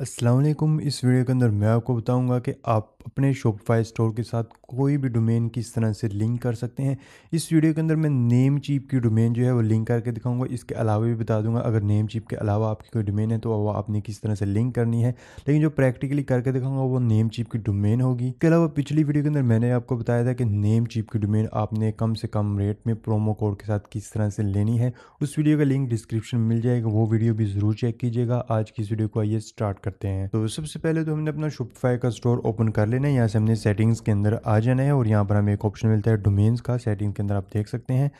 असलम इस वीडियो के अंदर मैं आपको बताऊंगा कि आप अपने शॉपिफाई स्टोर के साथ कोई भी डोमेन किस तरह से लिंक कर सकते हैं इस वीडियो के अंदर मैं नेम चीप की डोमेन जो है वो लिंक करके दिखाऊंगा इसके अलावा भी बता दूंगा अगर नेम चीप के अलावा आपकी कोई डोमेन है तो वो आपने किस तरह से लिंक करनी है लेकिन जो प्रैक्टिकली करके दिखाऊंगा वो नेम चीप की डोमेन होगी इसके अलावा पिछली वीडियो के अंदर मैंने आपको बताया था कि नेम चीप की डोमेन आपने कम से कम रेट में प्रोमो कोड के साथ किस तरह से लेनी है उस वीडियो का लिंक डिस्क्रिप्शन मिल जाएगा वो वीडियो भी ज़रूर चेक कीजिएगा आज की इस वीडियो को आइए स्टार्ट करते हैं तो सबसे पहले तो हमने अपना शुपफाई का स्टोर ओपन कर लेना है यहाँ से हमने सेटिंग्स के अंदर आ जाना है और यहाँ पर हमें एक ऑप्शन मिलता है डोमेन्स का सेटिंग के अंदर आप देख सकते हैं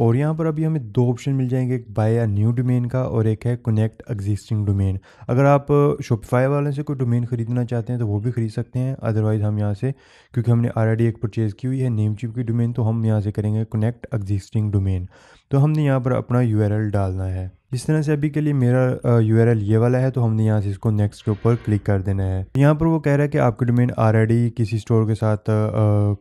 और यहाँ पर अभी हमें दो ऑप्शन मिल जाएंगे एक बाय अ न्यू डोमेन का और एक है कनेक्ट एग्जिस्टिंग डोमेन अगर आप शॉपिफाई वाले से कोई डोमेन ख़रीदना चाहते हैं तो वो भी ख़रीद सकते हैं अदरवाइज़ हम यहाँ से क्योंकि हमने ऑलरेडी एक परचेज़ की हुई है नेम चिप की डोमेन तो हम यहाँ से करेंगे कनेक्ट एग्जिस्टिंग डोमेन तो हमने यहाँ पर अपना यू डालना है जिस तरह से अभी के लिए मेरा यू ये वाला है तो हमने यहाँ से इसको नेक्स्ट के ऊपर क्लिक कर देना है यहाँ पर वो कह रहा है कि आपकी डोमेन ऑलरेडी किसी स्टोर के साथ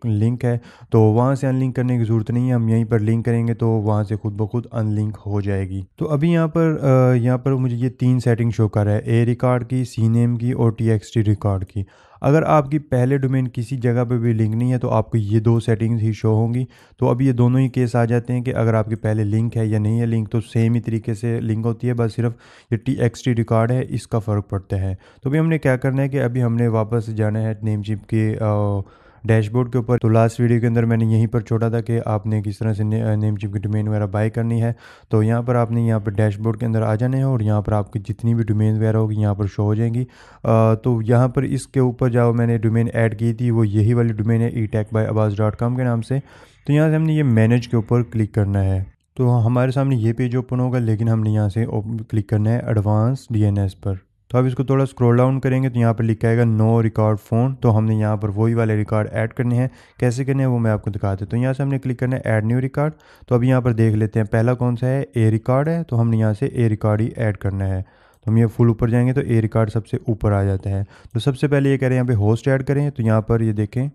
लिंक है तो वहाँ से अनलिंक करने की ज़रूरत नहीं है हम यहीं पर लिंक करेंगे तो वहाँ से खुद ब खुद अनलिंक हो जाएगी तो अभी यहाँ पर यहाँ पर मुझे ये तीन सेटिंग शो कर रहा है ए रिकॉर्ड की सी नेम की और टी रिकॉर्ड की अगर आपकी पहले डोमेन किसी जगह पे भी लिंक नहीं है तो आपको ये दो सेटिंग्स ही शो होंगी तो अब ये दोनों ही केस आ जाते हैं कि अगर आपकी पहले लिंक है या नहीं है लिंक तो सेम ही तरीके से लिंक होती है बस सिर्फ ये टी एक्स टी रिकॉर्ड है इसका फ़र्क पड़ता है तो अभी हमने क्या करना है कि अभी हमने वापस जाना है नेम चिप के आ, डैशबोर्ड के ऊपर तो लास्ट वीडियो के अंदर मैंने यहीं पर छोड़ा था कि आपने किस तरह से ने, नेम चिप की डोमेन वगैरह बाई करनी है तो यहाँ पर आपने यहाँ पर डैशबोर्ड के अंदर आ जाने हैं और यहाँ पर आपकी जितनी भी डोमेन वगैरह होगी यहाँ पर शो हो जाएंगी आ, तो यहाँ पर इसके ऊपर जाओ मैंने डोमेन ऐड की थी वो यही वाली डोमेन है ई बाई डॉट के नाम से तो यहाँ से हमने ये मैनेज के ऊपर क्लिक करना है तो हमारे सामने ये पेज ओपन होगा लेकिन हमने यहाँ से क्लिक करना है एडवांस डी पर तो आप इसको थोड़ा स्क्रॉल डाउन करेंगे तो यहाँ पर लिखा आएगा नो रिकॉर्ड फ़ोन तो हमने यहाँ पर वही वाले रिकॉर्ड ऐड करने हैं कैसे करने हैं वो मैं आपको दिखा देता तो यहाँ से हमने क्लिक करना है ऐड न्यू रिकॉर्ड तो अभी यहाँ पर देख लेते हैं पहला कौन सा है ए रिकॉर्ड है तो हमने यहाँ से ए रिकॉर्ड ही ऐड करना है तो हम ये फुल ऊपर जाएंगे तो ए रिकॉर्ड सबसे ऊपर आ जाता है तो सबसे पहले ये कह रहे हैं यहाँ पर होस्ट ऐड करें तो यहाँ पर ये देखें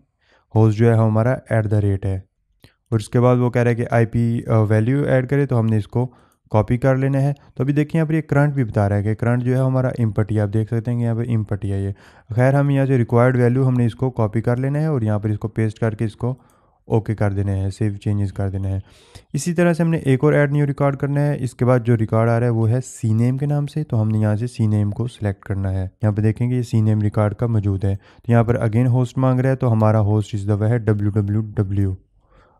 होस्ट जो है हमारा ऐट द रेट है और इसके बाद वो कह रहे हैं कि पी वैल्यू ऐड करें तो हमने इसको कॉपी कर लेने हैं तो अभी देखिए यहाँ पर ये करंट भी बता रहा है कि करंट जो है हमारा इम्पटी आप देख सकते हैं यहाँ पर इम्पटी है ये खैर हम यहाँ से रिक्वायर्ड वैल्यू हमने इसको कॉपी कर लेना है और यहाँ पर इसको पेस्ट करके इसको ओके okay कर देने हैं सेव चेंजेस कर देने हैं इसी तरह से हमने एक और ऐड न्यू रिकॉर्ड करना है इसके बाद जो रिकॉर्ड आ रहा है वो है सी नेम के नाम से तो हमने यहाँ से सी नेम को सिलेक्ट करना है यहाँ पे देखेंगे ये सी नेम रिकॉर्ड का मौजूद है तो यहाँ पर अगेन होस्ट मांग रहा है तो हमारा होस्ट इस दफ़ा है डब्ल्यू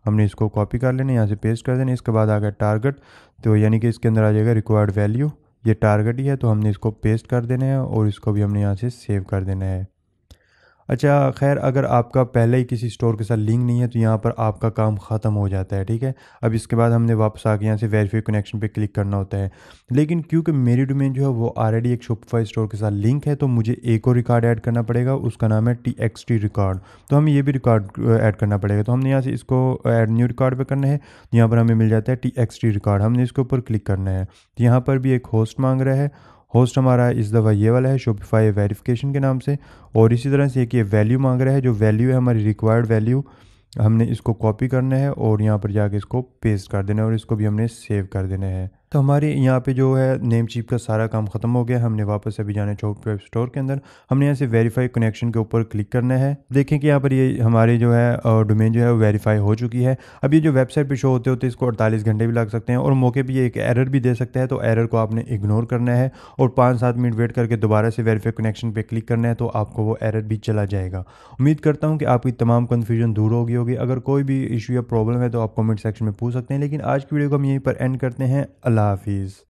हमने इसको कॉपी कर लेना यहाँ से पेस्ट कर देना इसके बाद आ गया टारगेट तो यानी कि इसके अंदर आ जाएगा रिक्वायर्ड वैल्यू ये टारगेट ही है तो हमने इसको पेस्ट कर देना है और इसको भी हमने यहाँ से सेव कर देना है अच्छा खैर अगर आपका पहले ही किसी स्टोर के साथ लिंक नहीं है तो यहाँ पर आपका काम ख़त्म हो जाता है ठीक है अब इसके बाद हमने वापस आके यहाँ से वेरीफाई कनेक्शन पे क्लिक करना होता है लेकिन क्योंकि मेरी डोमेन जो है वो ऑलरेडी एक शोपफाई स्टोर के साथ लिंक है तो मुझे एक और रिकॉर्ड ऐड करना पड़ेगा उसका नाम है टी एक्स टी रिकॉर्ड तो हमें ये भी रिकॉर्ड ऐड करना पड़ेगा तो हमने यहाँ से इसको एड न्यू रिकॉर्ड पर करना है तो यहाँ पर हमें मिल जाता है टी एक्स टी रिकॉर्ड हमने इसके ऊपर क्लिक करना है तो यहाँ पर भी एक होस्ट मांग रहा है होस्ट हमारा इस दफ़ा ये वाला है शोपिफाई वेरिफिकेशन के नाम से और इसी तरह से एक ये वैल्यू मांग रहा है जो वैल्यू है हमारी रिक्वायर्ड वैल्यू हमने इसको कॉपी करना है और यहाँ पर जाके इसको पेस्ट कर देना है और इसको भी हमने सेव कर देना है तो हमारे यहाँ पे जो है नेम चीप का सारा काम ख़त्म हो गया हमने वापस अभी जाना चौक वेब स्टोर के अंदर हमने यहाँ से वेरीफाई कनेक्शन के ऊपर क्लिक करना है देखें कि यहाँ पर ये हमारे जो है डोमेन जो है वो वेरीफाई हो चुकी है अब ये जो वेबसाइट पे शो होते होते इसको अड़तालीस घंटे भी लग सकते हैं और मौके पर ये एक एरर भी दे सकता है तो एरर को आपने इग्नोर करना है और पाँच सात मिनट वेट करके दोबारा से वेरीफाई कनेक्शन पर क्लिक करना है तो आपको वो एरर भी चला जाएगा उम्मीद करता हूँ कि आपकी तमाम कन्फ्यूजन दूर होगी होगी अगर कोई भी इशू या प्रॉब्लम है तो आप कॉमेंट सेक्शन में पूछ सकते हैं लेकिन आज की वीडियो को हम यहीं पर एंड करते हैं अल्लाह हाफिज़